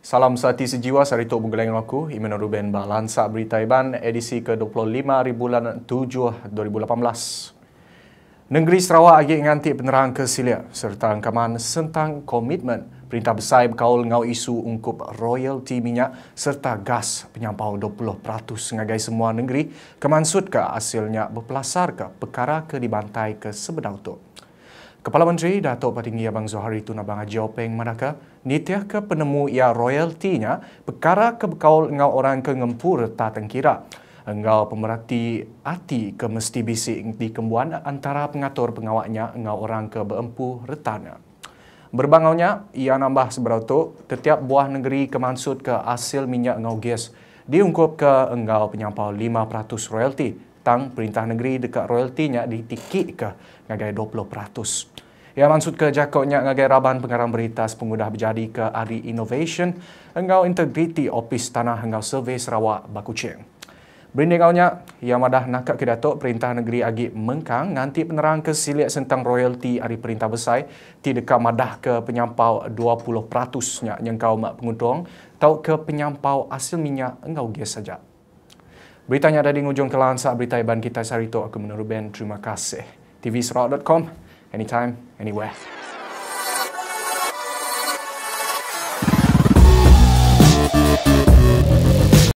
Salam sehati sejiwa sehari tu bergelengar aku, Iman Ruben Balansa Berita Iban, edisi ke-25 hari bulan 7 2018. Negeri Sarawak agi ngantik penerang ke Silia serta angkaman tentang komitmen Perintah Besar berkaul ngau isu ungkup royalty minyak serta gas penyampau 20% sebagai semua negeri kemansut ke hasilnya berpelasar ke perkara ke dibantai ke sebenar tu. Kepala Menteri Datuk Patinggi Abang Zohari Tun Abang Haji Openg Madaka nitiah ke penemu ia royaltinya perkara ke bekaul dengan orang ke ngempur tak tengkira. Engau pemerhati hati ke mesti bisik di kembuan antara pengatur pengawaknya engau orang ke berempu retana. Berbangaunya, ia nambah seberatu Setiap buah negeri kemansut ke hasil minyak engau gas diungkup ke engau penyampau 5% royalti tang perintah negeri dekat royaltinya ditikik ke ngagai 20%. Ya maksud ke jakoknya ngagai raban pengarang berita pengudah berjadi ke Ari Innovation engau integriti opis tanah engau survey Sarawak Baku Ceng. Berinding awalnya, ia madah nakak kedato perintah negeri agi mengkang nganti penerang ke siliak sentang royalti dari perintah besar ti dekat madah ke penyampau 20% nya yang kau mak penguntung tau ke penyampau hasil minyak engau gas saja. Beritanya ada di ujung kelahan berita iban kita itu, Aku menurut Ben. Terima kasih. TVSerot.com. Anytime, anywhere.